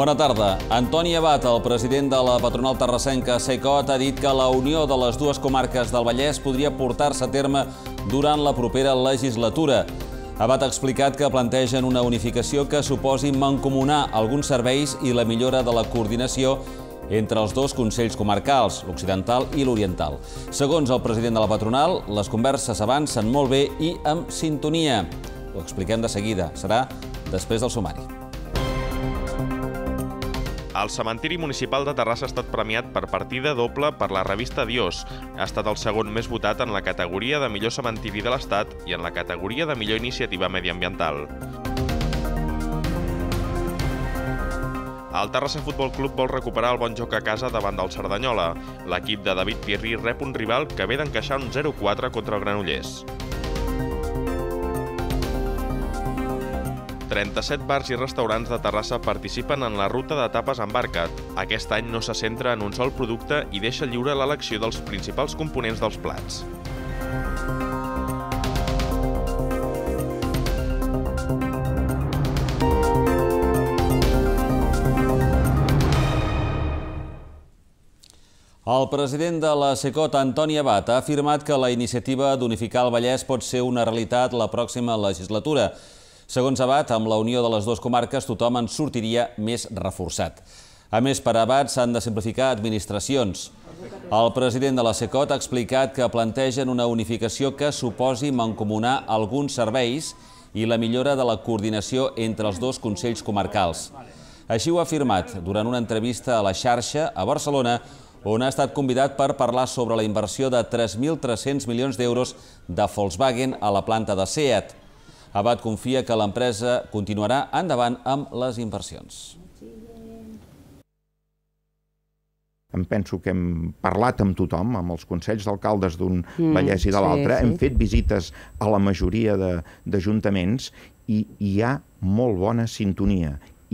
Bona tarda. Antoni Abat, el president de la patronal terrassenca SECOT, ha dit que la unió de les dues comarques del Vallès podria portar-se a terme durant la propera legislatura. Abat ha explicat que plantegen una unificació que suposi mancomunar alguns serveis i la millora de la coordinació entre els dos Consells Comarcals, l'Occidental i l'Oriental. Segons el president de la patronal, les converses avancen molt bé i amb sintonia. Ho expliquem de seguida. Serà després del sumari. El cementiri municipal de Terrassa ha estat premiat per partida doble per la revista Dios. Ha estat el segon més votat en la categoria de millor cementiri de l'Estat i en la categoria de millor iniciativa mediambiental. El Terrassa Futbol Club vol recuperar el bon joc a casa davant del Cerdanyola. L'equip de David Pirri rep un rival que ve d'encaixar un 0-4 contra el Granollers. 37 bars i restaurants de Terrassa participen en la ruta de tapes amb barcat. Aquest any no se centra en un sol producte i deixa lliure l'elecció dels principals components dels plats. El president de la SECOT, Antoni Abat, ha afirmat que la iniciativa d'unificar el Vallès pot ser una realitat la pròxima legislatura. Segons Abat, amb la unió de les dues comarques tothom en sortiria més reforçat. A més, per Abat s'han de simplificar administracions. El president de la SECOT ha explicat que plantegen una unificació que suposi mancomunar alguns serveis i la millora de la coordinació entre els dos Consells Comarcals. Així ho ha afirmat durant una entrevista a la xarxa a Barcelona, on ha estat convidat per parlar sobre la inversió de 3.300 milions d'euros de Volkswagen a la planta de SEAT. Abad confia que l'empresa continuarà endavant amb les inversions. Em penso que hem parlat amb tothom, amb els consells d'alcaldes d'un mm, Vallès i de l'altre, hem fet visites a la majoria d'ajuntaments i hi ha molt bona sintonia.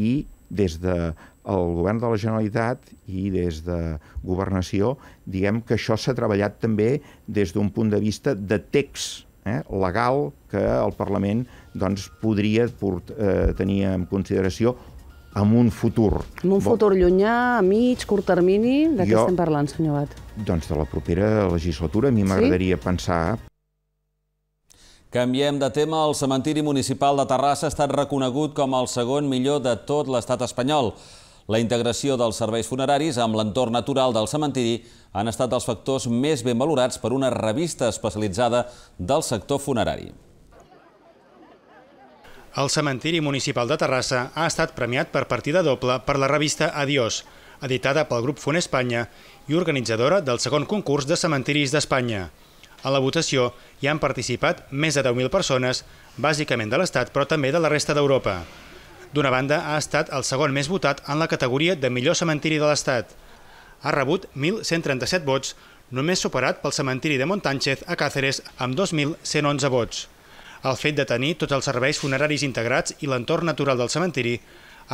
I des del govern de la Generalitat i des de Governació, diguem que això s'ha treballat també des d'un punt de vista de text eh, legal que el Parlament doncs, podria port, eh, tenir en consideració en un futur. En un futur llunyà, a mig, curt termini, de jo, què estem parlant, senyor Bat? Doncs de la propera legislatura, a mi m'agradaria sí? pensar... Canviem de tema. El cementiri municipal de Terrassa ha estat reconegut com el segon millor de tot l'estat espanyol. La integració dels serveis funeraris amb l'entorn natural del cementiri han estat els factors més ben valorats per una revista especialitzada del sector funerari. El cementiri municipal de Terrassa ha estat premiat per partida doble per la revista Adiós, editada pel grup Fon Espanya i organitzadora del segon concurs de cementiris d'Espanya. A la votació hi han participat més de 10.000 persones, bàsicament de l'Estat, però també de la resta d'Europa. D'una banda, ha estat el segon més votat en la categoria de millor cementiri de l'Estat. Ha rebut 1.137 vots, només superat pel cementiri de Montánchez a Càceres amb 2.111 vots. El fet de tenir tots els serveis funeraris integrats i l'entorn natural del cementiri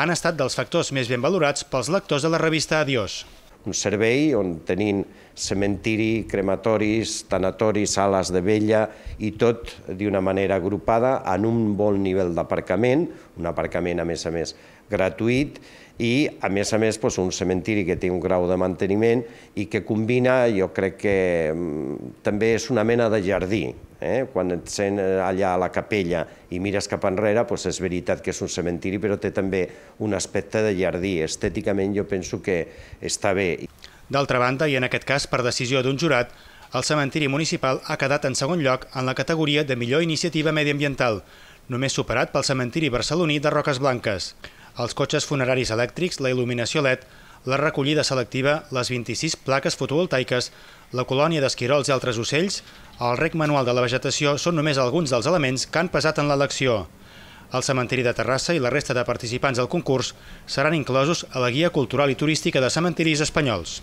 han estat dels factors més ben valorats pels lectors de la revista Adiós un servei on tenim cementiri, crematoris, tanatoris, sales de vella i tot d'una manera agrupada en un bon nivell d'aparcament, un aparcament a més a més gratuït i a més a més doncs, un cementiri que té un grau de manteniment i que combina, jo crec que mm, també és una mena de jardí, Eh? Quan et sent eh, allà a la capella i mires cap enrere, doncs és veritat que és un cementiri, però té també un aspecte de jardí. Estèticament jo penso que està bé. D'altra banda, i en aquest cas per decisió d'un jurat, el cementiri municipal ha quedat en segon lloc en la categoria de millor iniciativa mediambiental, només superat pel cementiri barceloní de Roques Blanques. Els cotxes funeraris elèctrics, la il·luminació LED, la recollida selectiva, les 26 plaques fotovoltaiques, la colònia d'esquirols i altres ocells, el rec manual de la vegetació són només alguns dels elements que han pesat en l'elecció. El cementiri de Terrassa i la resta de participants del concurs seran inclosos a la Guia Cultural i Turística de Cementiris Espanyols.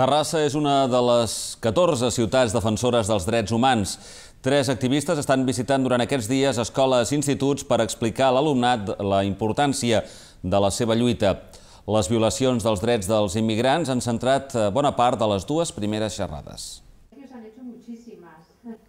Terrassa és una de les 14 ciutats defensores dels drets humans. Tres activistes estan visitant durant aquests dies escoles i instituts per explicar a l'alumnat la importància de la seva lluita. Les violacions dels drets dels immigrants han centrat eh, bona part de les dues primeres xerrades.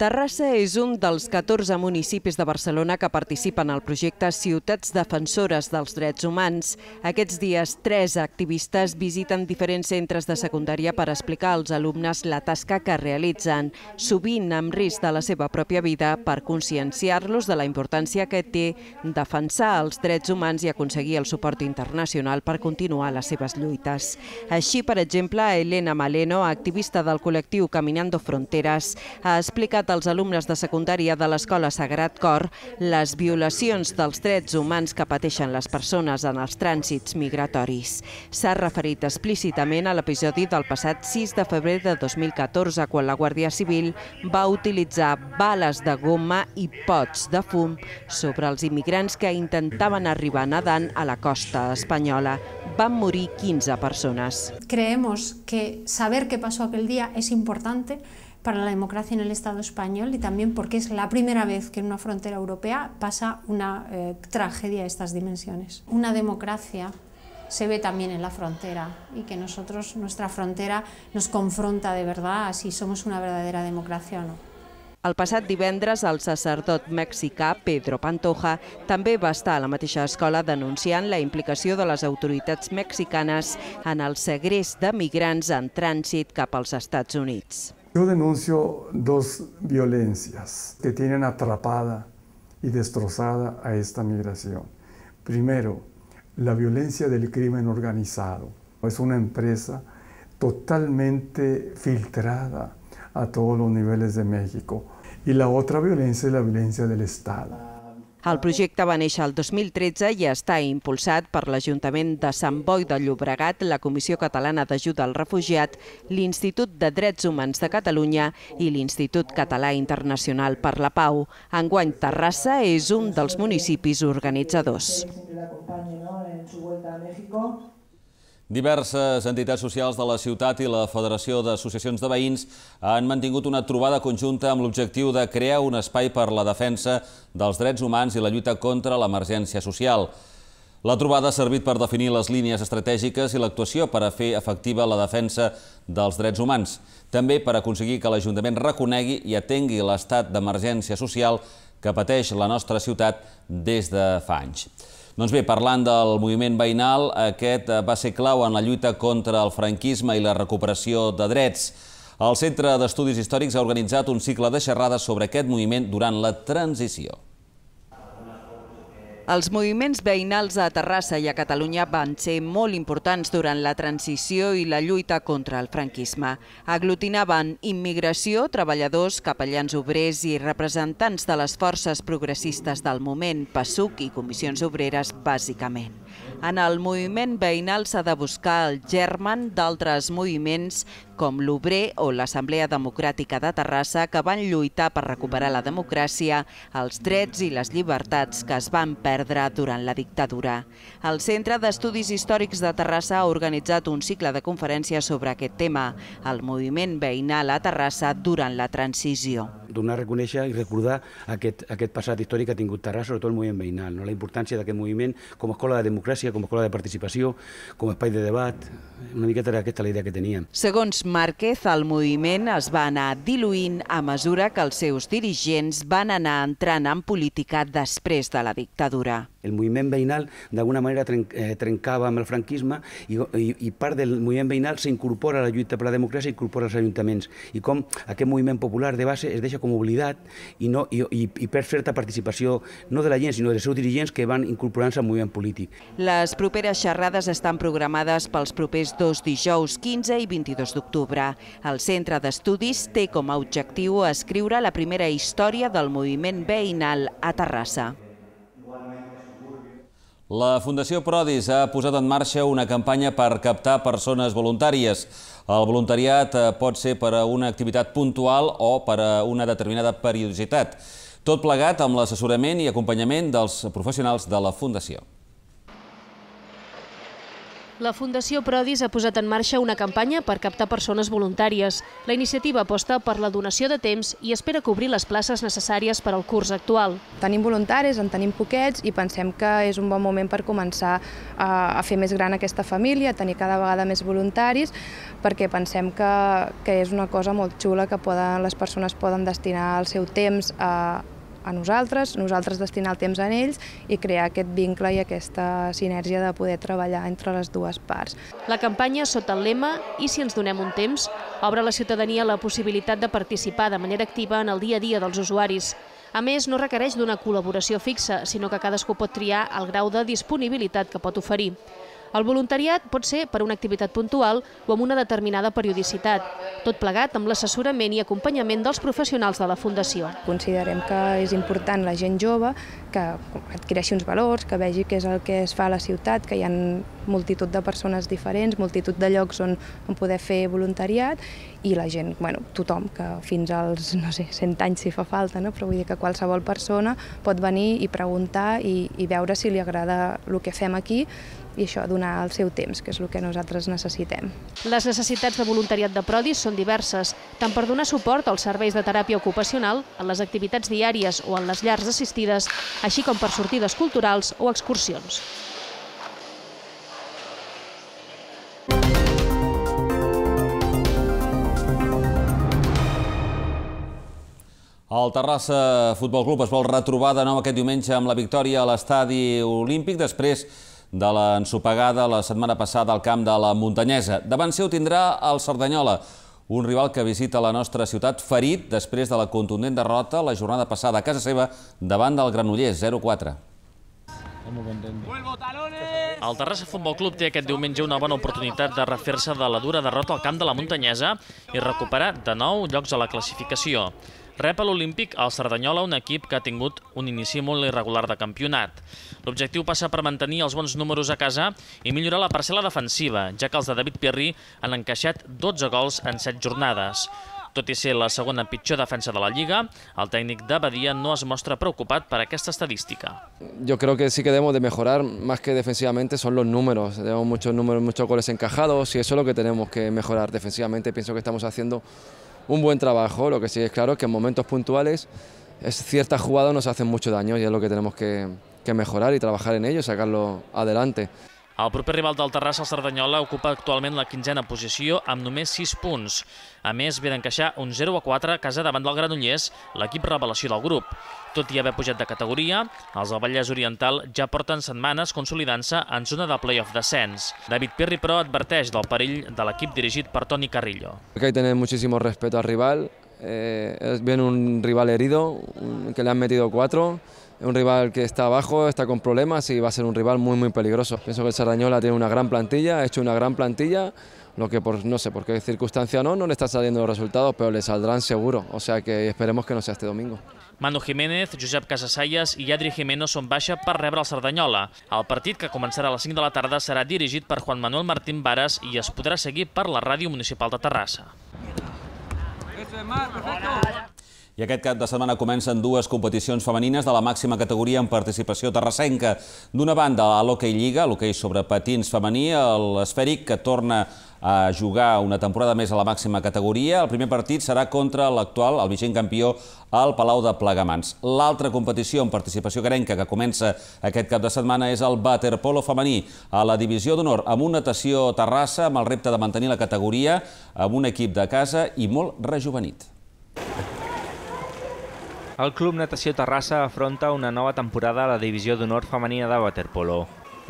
Terrassa és un dels 14 municipis de Barcelona que participen al projecte Ciutats Defensores dels Drets Humans. Aquests dies, tres activistes visiten diferents centres de secundària per explicar als alumnes la tasca que realitzen, sovint amb risc de la seva pròpia vida per conscienciar-los de la importància que té defensar els drets humans i aconseguir el suport internacional per continuar les seves lluites. Així, per exemple, Elena Maleno, activista del col·lectiu Caminando Fronteras, ha explicat als alumnes de secundària de l'Escola Sagrat Cor les violacions dels drets humans que pateixen les persones en els trànsits migratoris. S'ha referit explícitament a l'episodi del passat 6 de febrer de 2014, quan la Guàrdia Civil va utilitzar bales de goma i pots de fum sobre els immigrants que intentaven arribar nedant a la costa espanyola. Van morir 15 persones. Creemos que saber què passó aquell dia és important para la democracia en el Estado español y también porque es la primera vez que en una frontera europea pasa una eh, tragedia de estas dimensiones. Una democracia se ve también en la frontera y que nosotros, nuestra frontera nos confronta de verdad a si somos una verdadera democracia o no. El passat divendres, el sacerdot mexicà Pedro Pantoja també va estar a la mateixa escola denunciant la implicació de les autoritats mexicanes en el segrest de migrants en trànsit cap als Estats Units. Yo denuncio dos violencias que tienen atrapada y destrozada a esta migración. Primero, la violencia del crimen organizado. Es una empresa totalmente filtrada a todos los niveles de México. Y la otra violencia es la violencia del Estado. El projecte va néixer el 2013 i està impulsat per l'Ajuntament de Sant Boi de Llobregat, la Comissió Catalana d'Ajuda al Refugiat, l'Institut de Drets Humans de Catalunya i l'Institut Català Internacional per la Pau. Enguany, Terrassa és un dels municipis organitzadors. Diverses entitats socials de la ciutat i la Federació d'Associacions de Veïns han mantingut una trobada conjunta amb l'objectiu de crear un espai per la defensa dels drets humans i la lluita contra l'emergència social. La trobada ha servit per definir les línies estratègiques i l'actuació per a fer efectiva la defensa dels drets humans. També per aconseguir que l'Ajuntament reconegui i atengui l'estat d'emergència social que pateix la nostra ciutat des de fa anys. Doncs bé, parlant del moviment veïnal, aquest eh, va ser clau en la lluita contra el franquisme i la recuperació de drets. El Centre d'Estudis Històrics ha organitzat un cicle de xerrades sobre aquest moviment durant la transició. Els moviments veïnals a Terrassa i a Catalunya van ser molt importants durant la transició i la lluita contra el franquisme. Aglutinaven immigració, treballadors, capellans obrers i representants de les forces progressistes del moment, PASUC i comissions obreres, bàsicament. En el moviment veïnal s'ha de buscar el germen d'altres moviments com l'Obrer o l'Assemblea Democràtica de Terrassa que van lluitar per recuperar la democràcia, els drets i les llibertats que es van perdre durant la dictadura. El Centre d'Estudis Històrics de Terrassa ha organitzat un cicle de conferències sobre aquest tema, el moviment veïnal a Terrassa durant la transició. Donar a reconèixer i recordar aquest, aquest passat històric que ha tingut Terrassa, sobretot el moviment veïnal, no? la importància d'aquest moviment com a escola de democràcia democràcia, com a escola de participació, com a espai de debat. Una miqueta era aquesta la idea que teníem. Segons Márquez, el moviment es va anar diluint a mesura que els seus dirigents van anar entrant en política després de la dictadura. El moviment veïnal d'alguna manera eh, trencava amb el franquisme i, i, i part del moviment veïnal s'incorpora a la lluita per la democràcia i incorpora als ajuntaments. I com aquest moviment popular de base es deixa com oblidat i, no, i, i, i perd certa participació no de la gent, sinó dels seus dirigents que van incorporant-se al moviment polític. Les properes xerrades estan programades pels propers dos dijous, 15 i 22 d'octubre. El Centre d'Estudis té com a objectiu escriure la primera història del moviment veïnal a Terrassa. La Fundació Prodis ha posat en marxa una campanya per captar persones voluntàries. El voluntariat pot ser per a una activitat puntual o per a una determinada periodicitat. Tot plegat amb l'assessorament i acompanyament dels professionals de la Fundació. La Fundació Prodis ha posat en marxa una campanya per captar persones voluntàries. La iniciativa aposta per la donació de temps i espera cobrir les places necessàries per al curs actual. Tenim voluntaris, en tenim poquets i pensem que és un bon moment per començar a fer més gran aquesta família, a tenir cada vegada més voluntaris, perquè pensem que, que és una cosa molt xula que poden, les persones poden destinar el seu temps a, a nosaltres, nosaltres destinar el temps a ells i crear aquest vincle i aquesta sinergia de poder treballar entre les dues parts. La campanya sota el lema i si ens donem un temps obre a la ciutadania la possibilitat de participar de manera activa en el dia a dia dels usuaris. A més, no requereix d'una col·laboració fixa, sinó que cadascú pot triar el grau de disponibilitat que pot oferir. El voluntariat pot ser per una activitat puntual o amb una determinada periodicitat, tot plegat amb l'assessorament i acompanyament dels professionals de la Fundació. Considerem que és important la gent jove que adquireixi uns valors, que vegi què és el que es fa a la ciutat, que hi ha multitud de persones diferents, multitud de llocs on, on poder fer voluntariat i la gent, bueno, tothom, que fins als, no sé, 100 anys si fa falta, no? però vull dir que qualsevol persona pot venir i preguntar i, i veure si li agrada el que fem aquí i això, donar el seu temps, que és el que nosaltres necessitem. Les necessitats de voluntariat de Prodis són diverses, tant per donar suport als serveis de teràpia ocupacional, en les activitats diàries o en les llars assistides, així com per sortides culturals o excursions. El Terrassa Futbol Club es vol retrobar de nou aquest diumenge amb la victòria a l'estadi olímpic després de l'ensopegada la setmana passada al camp de la Muntanyesa. Davant seu tindrà el Cerdanyola, un rival que visita la nostra ciutat ferit després de la contundent derrota la jornada passada a casa seva davant del Granollers 0-4. El Terrassa Futbol Club té aquest diumenge una bona oportunitat de refer-se de la dura derrota al camp de la Muntanyesa i recuperar de nou llocs a la classificació rep a l'Olímpic al Cerdanyola un equip que ha tingut un inici molt irregular de campionat. L'objectiu passa per mantenir els bons números a casa i millorar la parcel·la defensiva, ja que els de David Pirri han encaixat 12 gols en 7 jornades. Tot i ser la segona pitjor defensa de la Lliga, el tècnic de Badia no es mostra preocupat per aquesta estadística. Yo creo que sí que debemos de mejorar, más que defensivamente, son los números. Tenemos muchos números, muchos goles encajados y eso es lo que tenemos que mejorar. Defensivamente pienso que estamos haciendo un buen trabajo, lo que sí es claro es que en momentos puntuales es, ciertas jugadas nos hacen mucho daño y es lo que tenemos que, que mejorar y trabajar en ello, sacarlo adelante. El proper rival del Terrassa, el Cerdanyola, ocupa actualment la quinzena posició amb només 6 punts. A més, ve d'encaixar un 0-4 a a casa davant del Granollers, l'equip revelació del grup. Tot i haver pujat de categoria, els del Vallès Oriental ja porten setmanes consolidant-se en zona de play-off descens. David Pirri, però, adverteix del perill de l'equip dirigit per Toni Carrillo. Aquí tenemos moltíssim respecte al rival, eh, viene un rival herido, que le han metido 4, un rival que está abajo, está con problemas y va a ser un rival muy muy peligroso. Pienso que el Sardañola tiene una gran plantilla, ha hecho una gran plantilla, lo que por no sé por qué circunstancia no, no le están saliendo los resultados, pero le saldrán seguro, o sea que esperemos que no sea este domingo. Manu Jiménez, Josep Casasayas y Adri Jiménez son baixa para rebre el Cerdanyola. El partido, que comenzará a las 5 de la tarde, será dirigido por Juan Manuel Martín varas y se podrá seguir por la radio Municipal de Terrassa. Eso es I aquest cap de setmana comencen dues competicions femenines de la màxima categoria en participació terrassenca. D'una banda, a l'Hockey Lliga, l'hoquei sobre patins femení, l'esfèric que torna a jugar una temporada més a la màxima categoria. El primer partit serà contra l'actual, el vigent campió, al Palau de Plegamans. L'altra competició en participació carenca que comença aquest cap de setmana és el waterpolo femení a la divisió d'honor amb una natació terrassa amb el repte de mantenir la categoria amb un equip de casa i molt rejuvenit. El Club Natació Terrassa afronta una nova temporada a la Divisió d'Honor Femenina de Waterpolo.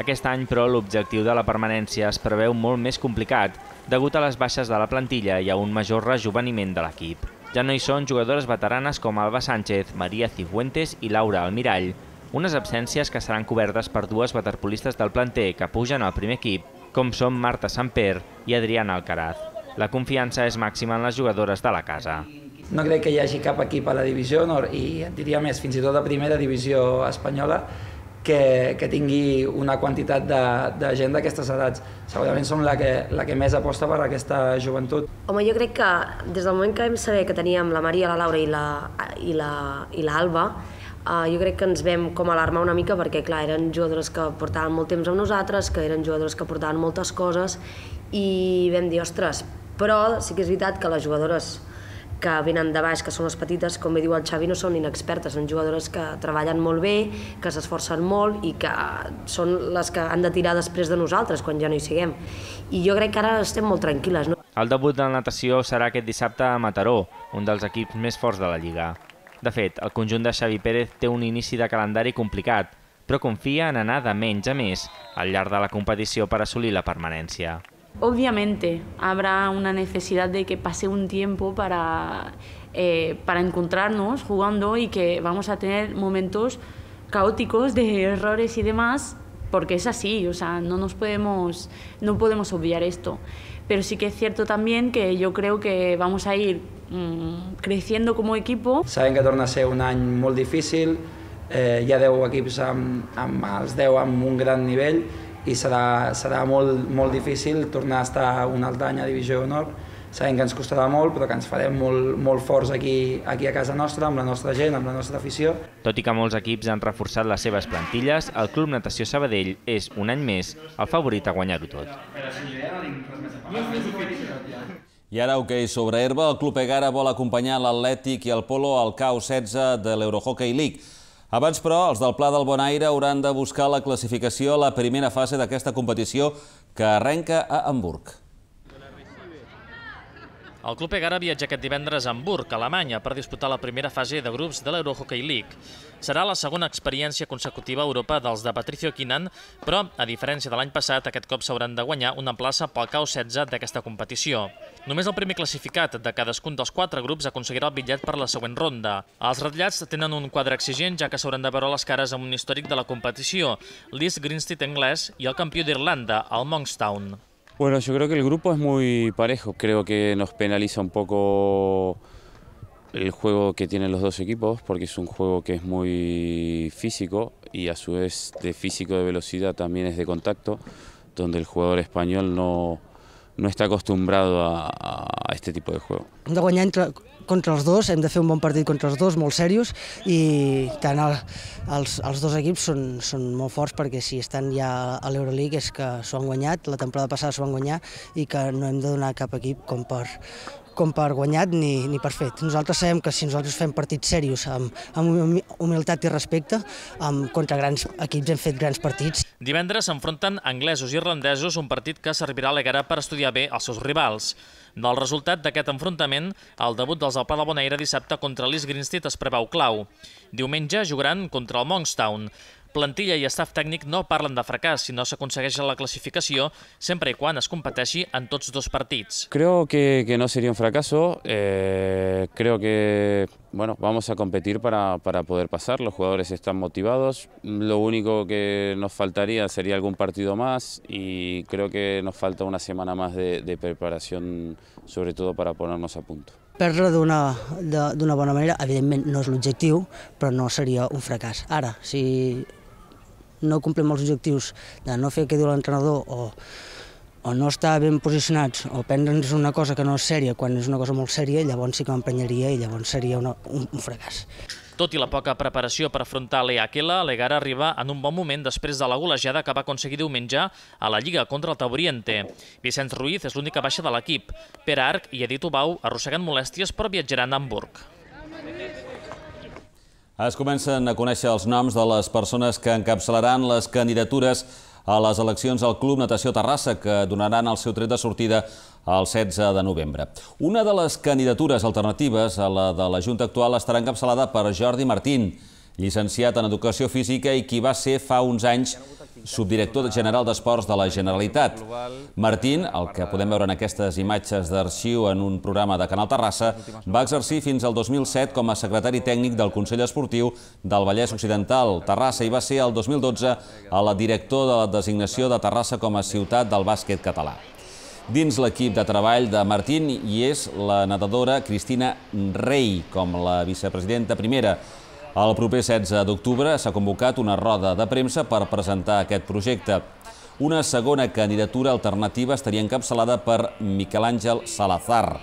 Aquest any, però, l'objectiu de la permanència es preveu molt més complicat, degut a les baixes de la plantilla i a un major rejuveniment de l'equip. Ja no hi són jugadores veteranes com Alba Sánchez, Maria Cifuentes i Laura Almirall, unes absències que seran cobertes per dues waterpolistes del planter que pugen al primer equip, com són Marta Samper i Adriana Alcaraz. La confiança és màxima en les jugadores de la casa no crec que hi hagi cap equip a la divisió nord i et diria més, fins i tot a primera divisió espanyola que, que tingui una quantitat de, de gent d'aquestes edats. Segurament som la que, la que més aposta per aquesta joventut. Home, jo crec que des del moment que vam saber que teníem la Maria, la Laura i l'Alba, la, i la, i la Alba, eh, jo crec que ens vam com alarmar una mica perquè, clar, eren jugadores que portaven molt temps amb nosaltres, que eren jugadores que portaven moltes coses i vam dir, ostres, però sí que és veritat que les jugadores que venen de baix, que són les petites, com bé diu el Xavi, no són inexpertes, són jugadores que treballen molt bé, que s'esforcen molt i que són les que han de tirar després de nosaltres quan ja no hi siguem. I jo crec que ara estem molt tranquil·les. No? El debut de la natació serà aquest dissabte a Mataró, un dels equips més forts de la Lliga. De fet, el conjunt de Xavi Pérez té un inici de calendari complicat, però confia en anar de menys a més al llarg de la competició per assolir la permanència. Obviamente habrá una necesidad de que pase un tiempo eh, para, encontrarnos jugando y que vamos a tener momentos caóticos de errores y demás, porque es así, o sea, no podemos, obviar esto. Pero sí que es cierto también que yo creo que vamos a ir mm, creciendo como equipo. Saben que torna a ser un año muy difícil, ya debo equipos 10 un gran nivel, i serà, serà molt, molt difícil tornar a estar un altre any a Divisió d'Honor. Sabem que ens costarà molt, però que ens farem molt, molt forts aquí, aquí a casa nostra, amb la nostra gent, amb la nostra afició. Tot i que molts equips han reforçat les seves plantilles, el Club Natació Sabadell és, un any més, el favorit a guanyar-ho tot. I ara, ok, sobre herba, el Club Egara vol acompanyar l'Atlètic i el Polo al cau 16 de l'Eurohockey League. Abans, però, els del Pla del Bon Aire hauran de buscar la classificació a la primera fase d'aquesta competició que arrenca a Hamburg. El club Egara viatja aquest divendres a Hamburg, Alemanya, per disputar la primera fase de grups de l'Eurohockey League. Serà la segona experiència consecutiva a Europa dels de Patricio Quinan, però, a diferència de l'any passat, aquest cop s'hauran de guanyar una plaça pel cau 16 d'aquesta competició. Només el primer classificat de cadascun dels quatre grups aconseguirà el bitllet per la següent ronda. Els ratllats tenen un quadre exigent, ja que s'hauran de veure les cares amb un històric de la competició, l'East Grinstead anglès i el campió d'Irlanda, el Monkstown. Bueno, yo creo que el grupo es muy parejo. Creo que nos penaliza un poco el juego que tienen los dos equipos, porque es un juego que es muy físico y a su vez de físico de velocidad también es de contacto, donde el jugador español no, no está acostumbrado a, este tipo de juego. contra els dos, hem de fer un bon partit contra els dos, molt serios, i tant el, els, els dos equips són, són molt forts perquè si estan ja a l'Euroleague és que s'ho han guanyat, la temporada passada s'ho van guanyar i que no hem de donar cap equip com per, com per guanyat ni, ni per fet. Nosaltres sabem que si nosaltres fem partits serios, amb, amb humilitat i respecte, amb, contra grans equips hem fet grans partits. Divendres s'enfronten anglesos i irlandesos, un partit que servirà a l'Egara per estudiar bé els seus rivals. Del resultat d'aquest enfrontament, el debut dels del Pla de Bonaire dissabte contra l'East Greenstead es preveu clau. Diumenge jugaran contra el Monkstown. Plantilla i staff tècnic no parlen de fracàs si no s'aconsegueix la classificació, sempre i quan es competeixi en tots dos partits. Creo que, que no sería un fracaso, eh, creo que bueno, vamos a competir para, para poder pasar, los jugadores están motivados, lo único que nos faltaría sería algún partido más y creo que nos falta una semana más de, de preparación, sobre todo para ponernos a punto. Perdre d'una bona manera, evidentment no és l'objectiu, però no seria un fracàs. Ara, si no complim els objectius de no fer que diu l'entrenador o, o no estar ben posicionats o prendre'ns una cosa que no és sèria quan és una cosa molt sèria, llavors sí que m'emprenyaria i llavors seria una, un, un fracàs. Tot i la poca preparació per afrontar l'EHL, l'Egara arriba en un bon moment després de la golejada que va aconseguir diumenge a la Lliga contra el Tauriente. Vicenç Ruiz és l'única baixa de l'equip. Pere Arc i Edith Ubau arrosseguen molèsties però viatjaran a Hamburg. Es comencen a conèixer els noms de les persones que encapçalaran les candidatures a les eleccions al Club Natació Terrassa, que donaran el seu tret de sortida el 16 de novembre. Una de les candidatures alternatives a la de la Junta actual estarà encapçalada per Jordi Martín, llicenciat en Educació Física i qui va ser fa uns anys subdirector general d'Esports de la Generalitat. Martín, el que podem veure en aquestes imatges d'arxiu en un programa de Canal Terrassa, va exercir fins al 2007 com a secretari tècnic del Consell Esportiu del Vallès Occidental, Terrassa, i va ser el 2012 a la director de la designació de Terrassa com a ciutat del bàsquet català. Dins l'equip de treball de Martín hi és la nedadora Cristina Rey com la vicepresidenta primera, el proper 16 d'octubre s'ha convocat una roda de premsa per presentar aquest projecte. Una segona candidatura alternativa estaria encapçalada per Miquel Àngel Salazar,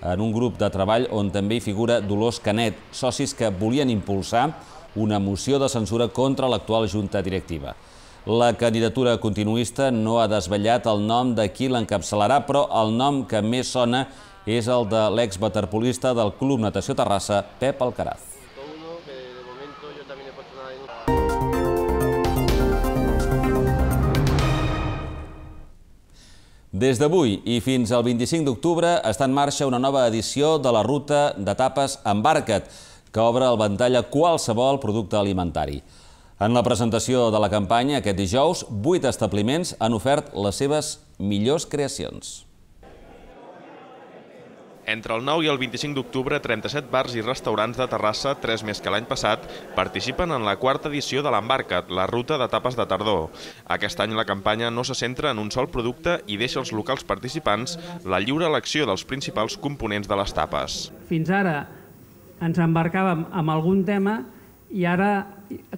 en un grup de treball on també hi figura Dolors Canet, socis que volien impulsar una moció de censura contra l'actual junta directiva. La candidatura continuista no ha desvetllat el nom de qui l'encapçalarà, però el nom que més sona és el de lex veterpolista del Club Natació Terrassa, Pep Alcaraz. Des d'avui i fins al 25 d'octubre està en marxa una nova edició de la ruta d'etapes Embarca't, que obre el ventall a qualsevol producte alimentari. En la presentació de la campanya aquest dijous, vuit establiments han ofert les seves millors creacions. Entre el 9 i el 25 d'octubre, 37 bars i restaurants de Terrassa, 3 més que l'any passat, participen en la quarta edició de l'Embarca't, la ruta de tapes de tardor. Aquest any la campanya no se centra en un sol producte i deixa als locals participants la lliure elecció dels principals components de les tapes. Fins ara ens embarcàvem amb algun tema i ara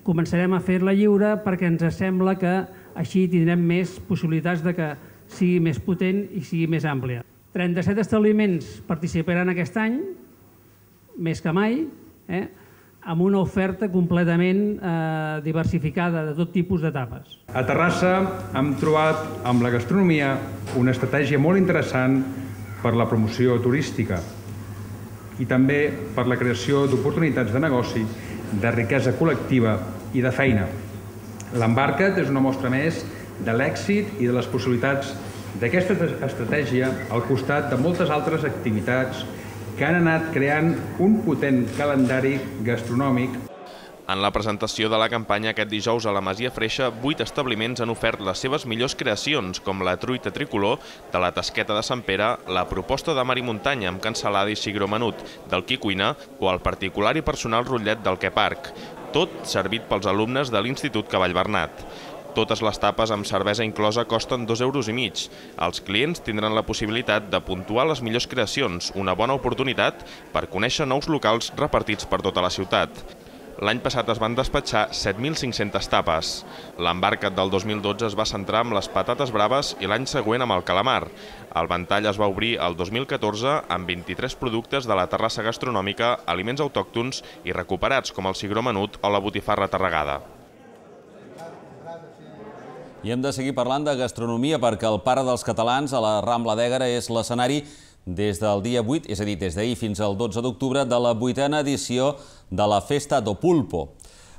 començarem a fer-la lliure perquè ens sembla que així tindrem més possibilitats de que sigui més potent i sigui més àmplia. 37 establiments participaran aquest any, més que mai, eh? amb una oferta completament eh, diversificada de tot tipus de tapes. A Terrassa hem trobat amb la gastronomia una estratègia molt interessant per la promoció turística i també per la creació d'oportunitats de negoci, de riquesa col·lectiva i de feina. L'Embarca't és una mostra més de l'èxit i de les possibilitats d'aquesta estratègia al costat de moltes altres activitats que han anat creant un potent calendari gastronòmic. En la presentació de la campanya aquest dijous a la Masia Freixa, vuit establiments han ofert les seves millors creacions, com la truita tricolor de la Tasqueta de Sant Pere, la proposta de Mari Muntanya amb cancel·lada i cigró menut del Qui Cuina o el particular i personal rotllet del Que Parc tot servit pels alumnes de l'Institut Cavall Bernat. Totes les tapes amb cervesa inclosa costen 2 euros i mig. Els clients tindran la possibilitat de puntuar les millors creacions, una bona oportunitat per conèixer nous locals repartits per tota la ciutat. L'any passat es van despatxar 7.500 tapes. L'embarcat del 2012 es va centrar amb les patates braves i l'any següent amb el calamar. El ventall es va obrir el 2014 amb 23 productes de la terrassa gastronòmica, aliments autòctons i recuperats com el cigró menut o la botifarra tarregada. I hem de seguir parlant de gastronomia perquè el pare dels catalans a la Rambla d'Ègara és l'escenari des del dia 8, és a dir, des d'ahir fins al 12 d'octubre, de la vuitena edició de la Festa do Pulpo.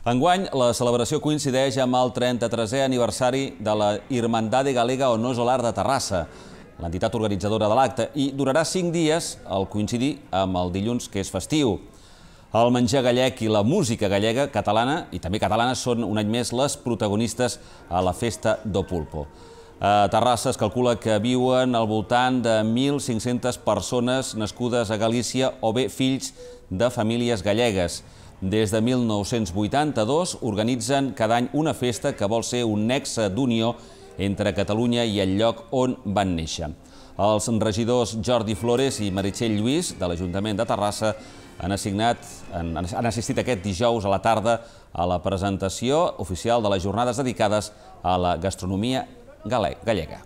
Enguany, la celebració coincideix amb el 33è aniversari de la Irmandade Galega o Nosolar de Terrassa, l'entitat organitzadora de l'acte, i durarà cinc dies al coincidir amb el dilluns que és festiu. El menjar gallec i la música gallega catalana i també catalana són un any més les protagonistes a la festa do Pulpo. A eh, Terrassa es calcula que viuen al voltant de 1.500 persones nascudes a Galícia o bé fills de famílies gallegues. Des de 1982 organitzen cada any una festa que vol ser un nexe d'unió entre Catalunya i el lloc on van néixer. Els regidors Jordi Flores i Meritxell Lluís, de l'Ajuntament de Terrassa, han, assignat, han, han assistit aquest dijous a la tarda a la presentació oficial de les jornades dedicades a la gastronomia gallega.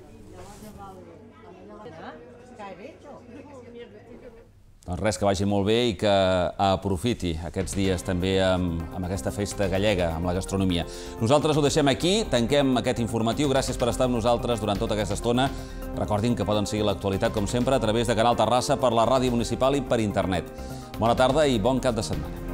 Doncs res, que vagi molt bé i que aprofiti aquests dies també amb, amb aquesta festa gallega, amb la gastronomia. Nosaltres ho deixem aquí, tanquem aquest informatiu. Gràcies per estar amb nosaltres durant tota aquesta estona. Recordin que poden seguir l'actualitat, com sempre, a través de Canal Terrassa, per la ràdio municipal i per internet. Bona tarda i bon cap de setmana.